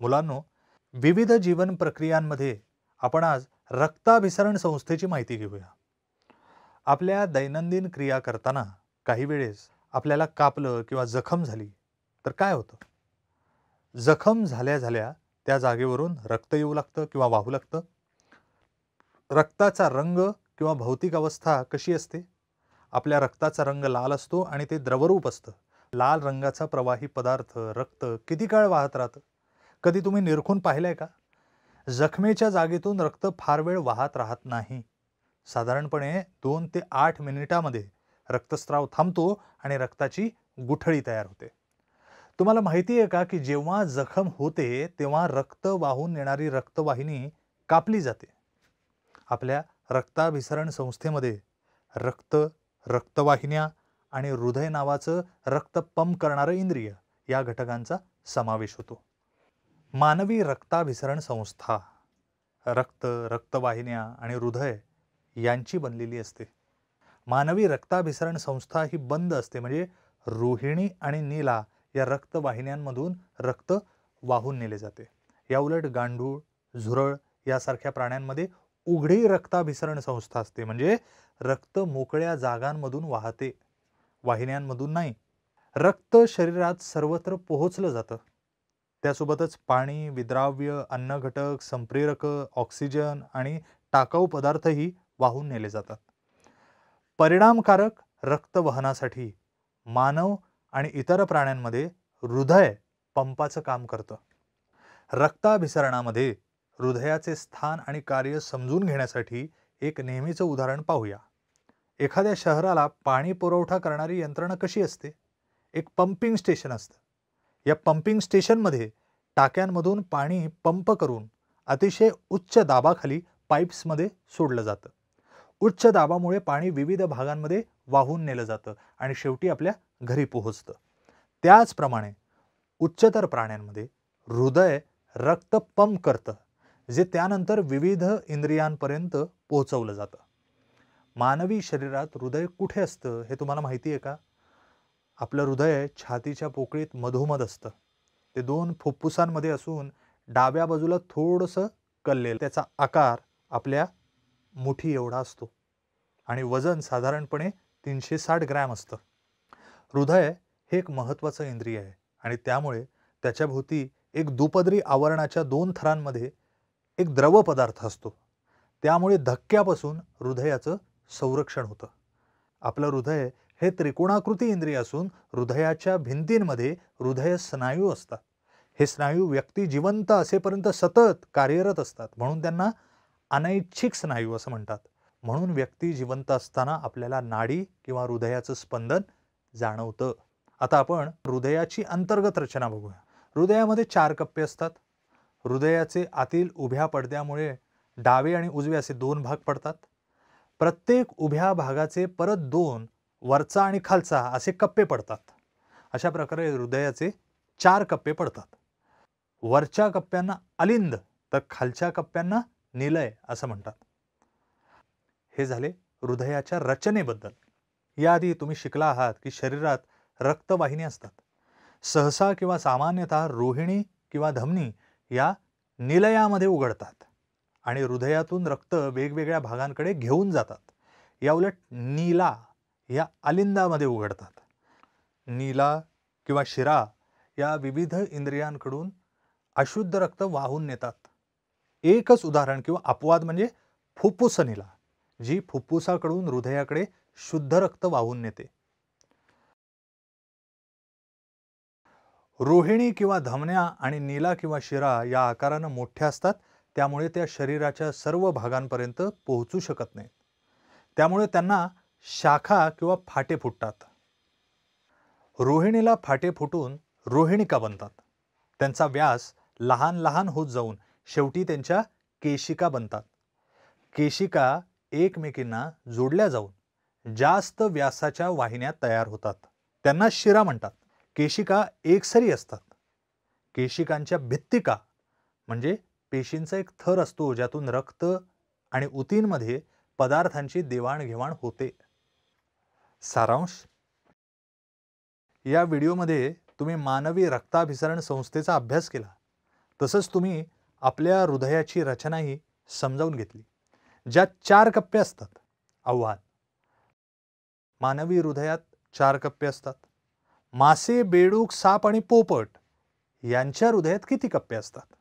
मुलांनो विविध जीवन प्रक्रियांमध्ये आपण आज रक्ताभिसरण संस्थेची माहिती घेऊया आपल्या दैनंदिन क्रिया करताना काही वेळेस आपल्याला कापलं किंवा जखम झाली तर काय होतं जखम झाल्या झाल्या त्या जागेवरून रक्त येऊ लागतं किंवा वाहू लागतं रक्ताचा रंग किंवा भौतिक अवस्था कशी असते आपल्या रक्ताचा रंग लाल असतो आणि ते द्रवरूप असतं लाल रंगाचा प्रवाही पदार्थ रक्त किती काळ वाहत राहतं कधी तुम्ही निरखून पाहिलं का जखमेच्या जागेतून रक्त फार वेळ वाहत राहत नाही साधारणपणे दोन ते आठ मिनिटामध्ये रक्तस्राव थांबतो आणि रक्ताची गुठळी तयार होते तुम्हाला माहिती आहे का की जेव्हा जखम होते तेव्हा रक्त वाहून येणारी रक्तवाहिनी कापली जाते आपल्या रक्ताभिसरण संस्थेमध्ये रक्त रक्तवाहिन्या आणि हृदय नावाचं रक्त पंप करणारं इंद्रिय या घटकांचा समावेश होतो मानवी रक्ताभिसरण संस्था रक्त रक्तवाहिन्या आणि हृदय यांची बनलेली असते मानवी रक्ताभिसरण संस्था ही बंद असते म्हणजे रोहिणी आणि नीला या रक्तवाहिन्यांमधून रक्त वाहून नेले जाते याउलट गांडूळ झुरळ यासारख्या प्राण्यांमध्ये उघडी रक्ताभिसरण संस्था असते म्हणजे रक्त मोकळ्या जागांमधून वाहते वाहिन्यांमधून नाही रक्त शरीरात सर्वत्र पोहोचलं जातं त्यासोबतच पाणी विद्राव्य अन्नघटक संप्रेरक ऑक्सिजन आणि टाकाऊ पदार्थही वाहून नेले जातात परिणामकारक रक्तवहनासाठी मानव आणि इतर प्राण्यांमध्ये हृदय पंपाचं काम करतं रक्ताभिसरणामध्ये हृदयाचे स्थान आणि कार्य समजून घेण्यासाठी एक नेहमीचं उदाहरण पाहूया एखाद्या शहराला पाणी पुरवठा करणारी यंत्रणा कशी असते एक पंपिंग स्टेशन असतं या पंपिंग स्टेशनमध्ये टाक्यांमधून पाणी पंप करून अतिशय उच्च दाबाखाली पाईप्समध्ये सोडलं जातं उच्च दाबामुळे पाणी विविध भागांमध्ये वाहून नेलं जातं आणि शेवटी आपल्या घरी पोहोचतं त्याचप्रमाणे उच्चतर प्राण्यांमध्ये हृदय रक्त पंप करतं जे त्यानंतर विविध इंद्रियांपर्यंत पोहोचवलं जातं मानवी शरीरात हृदय कुठे असतं हे तुम्हाला माहिती आहे का आपलं हृदय छातीच्या पोकळीत मधोमध असतं ते दोन फुफ्फुसांमध्ये असून डाव्या बाजूला थोडंसं कललेलं त्याचा आकार आपल्या मुठी एवढा असतो आणि वजन साधारणपणे तीनशे साठ ग्रॅम असतं हृदय हे एक महत्त्वाचं इंद्रिय आहे आणि त्यामुळे त्याच्याभोवती एक दुपदरी आवरणाच्या दोन थरांमध्ये एक द्रव पदार्थ असतो त्यामुळे धक्क्यापासून हृदयाचं संरक्षण होतं आपलं हृदय हे त्रिकोणाकृती इंद्रिय असून हृदयाच्या भिंतींमध्ये हृदय स्नायू असतात हे स्नायू व्यक्ती जिवंत असेपर्यंत सतत कार्यरत असतात म्हणून त्यांना अनैच्छिक स्नायू असं म्हणतात म्हणून व्यक्ती जिवंत असताना आपल्याला नाडी किंवा हृदयाचं स्पंदन जाणवतं आता आपण हृदयाची अंतर्गत रचना बघूया हृदयामध्ये चार कप्पे असतात हृदयाचे आतील उभ्या पडद्यामुळे डावे आणि उजवे असे दोन भाग पडतात प्रत्येक उभ्या भागाचे परत दोन वरचा आणि खालचा असे कप्पे पडतात अशा प्रकारे हृदयाचे चार कप्पे पडतात वरच्या कप्प्यांना अलिंद तर खालच्या कप्प्यांना निलय असं म्हणतात हे झाले हृदयाच्या रचनेबद्दल याआधी तुम्ही शिकला आहात की शरीरात रक्तवाहिनी असतात सहसा किंवा सामान्यतः रोहिणी किंवा धमनी या निलयामध्ये उघडतात आणि हृदयातून रक्त वेगवेगळ्या भागांकडे घेऊन जातात याउलट नीला या आलिंदामध्ये उघडतात नीला किंवा शिरा या विविध इंद्रियांकडून अशुद्ध रक्त वाहून नेतात एकच उदाहरण किंवा अपवाद म्हणजे नीला जी फुप्फुसाकडून हृदयाकडे शुद्ध रक्त वाहून नेते रोहिणी किंवा धमन्या आणि नीला किंवा शिरा या आकारानं मोठ्या असतात त्यामुळे त्या शरीराच्या सर्व भागांपर्यंत पोहोचू शकत नाहीत त्यामुळे त्यांना शाखा किंवा फाटे फुटतात रोहिणीला फाटे फुटून रोहिणिका बनतात त्यांचा व्यास लहान लहान होत जाऊन शेवटी त्यांच्या केशिका बनतात केशिका एकमेकींना जोडल्या जाऊन जास्त व्यासाच्या वाहिन्या तयार होतात त्यांना शिरा म्हणतात केशिका एकसरी असतात केशिकांच्या भित्तिका म्हणजे पेशींचा एक थर असतो ज्यातून रक्त आणि उतींमध्ये पदार्थांची देवाणघेवाण होते सारांश या व्हिडिओमध्ये तुम्ही मानवी रक्ताभिसरण संस्थेचा अभ्यास केला तसंच तुम्ही आपल्या हृदयाची रचनाही समजावून घेतली ज्यात चार कप्पे असतात आव्हान मानवी हृदयात चार कप्पे असतात मासे बेडूक साप आणि पोपट यांच्या हृदयात किती कप्पे असतात